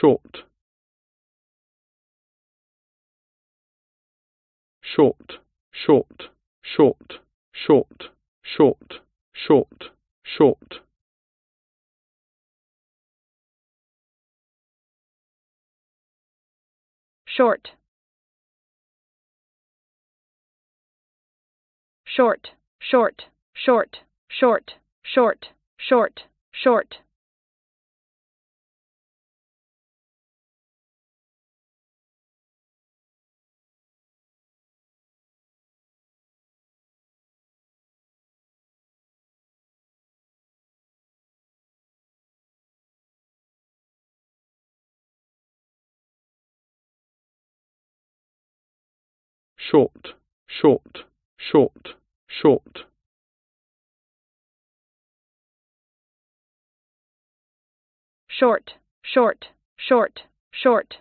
short short short short short short short short short short short short short short short short short, short, short, short. Short, short, short, short.